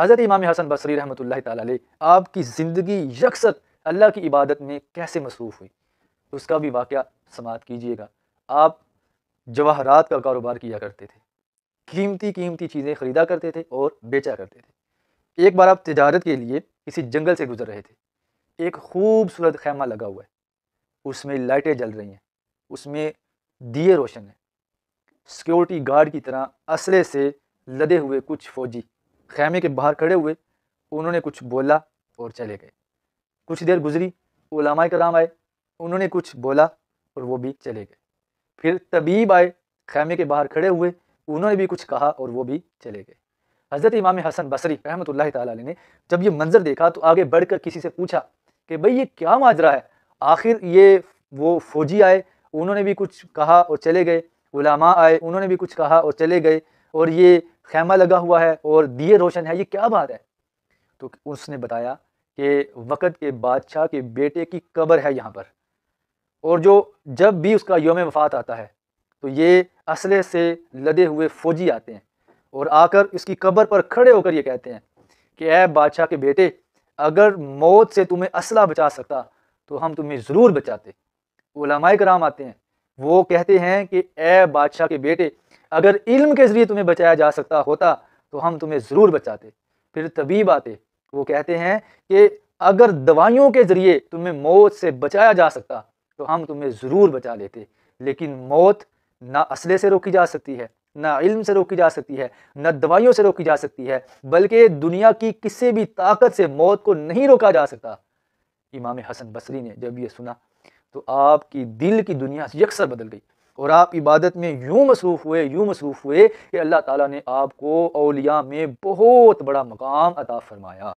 हज़रत इमाम हसन बसरी रहमत ला आपकी ज़िंदगी यकसत अल्लाह की इबादत में कैसे मसरूफ़ हुई उसका भी वाक़ समात कीजिएगा आप जवाहरात का कारोबार किया करते थे कीमती कीमती चीज़ें ख़रीदा करते थे और बेचा करते थे एक बार आप तजारत के लिए किसी जंगल से गुजर रहे थे एक खूबसूरत खैमा लगा हुआ है उसमें लाइटें जल रही हैं उसमें दिए रोशन हैं सिक्योरिटी गार्ड की तरह असले से लदे हुए कुछ फ़ौजी खैमे के बाहर खड़े हुए उन्होंने कुछ बोला और चले गए कुछ देर गुजरी ओलामा कराम आए उन्होंने कुछ बोला और वो भी चले गए फिर तबीब आए खैमे के बाहर खड़े हुए उन्होंने भी कुछ कहा और वो भी चले गए हज़रत इमाम हसन बसरी रहमत ताली ने जब ये मंज़र देखा तो आगे बढ़कर किसी से पूछा कि भाई ये क्या माजरा है आखिर ये वो फौजी आए उन्होंने भी कुछ कहा और चले गए उलामा आए उन्होंने भी कुछ कहा और चले गए और ये खैमा लगा हुआ है और दिए रोशन है ये क्या बात है तो उसने बताया कि वक़्त के बादशाह के बेटे की कब्र है यहाँ पर और जो जब भी उसका योम वफात आता है तो ये असले से लदे हुए फ़ौजी आते हैं और आकर उसकी कब्र पर खड़े होकर ये कहते हैं कि ए बादशाह के बेटे अगर मौत से तुम्हें असला बचा सकता तो हम तुम्हें ज़रूर बचाते कराम आते हैं वो कहते हैं कि ए बादशाह के बेटे अगर इल्म के ज़रिए तुम्हें बचाया जा सकता होता तो हम तुम्हें ज़रूर बचाते फिर तबीब आते वो कहते हैं कि अगर दवाइयों के ज़रिए तुम्हें मौत से बचाया जा सकता तो हम तुम्हें ज़रूर बचा लेते लेकिन मौत ना असले से रोकी जा सकती है ना इल्म से रोकी जा सकती है ना दवाइयों से रोकी जा सकती है बल्कि दुनिया की किसी भी ताकत से मौत को नहीं रोका जा सकता इमाम हसन बसरी ने जब ये सुना तो आपकी दिल की दुनिया यकसर बदल गई और आप इबादत में यूँ मसरूफ़ हुए यूँ मसरूफ़ हुए कि अल्लाह ताला ने आपको अलिया में बहुत बड़ा मकाम अता फ़रमाया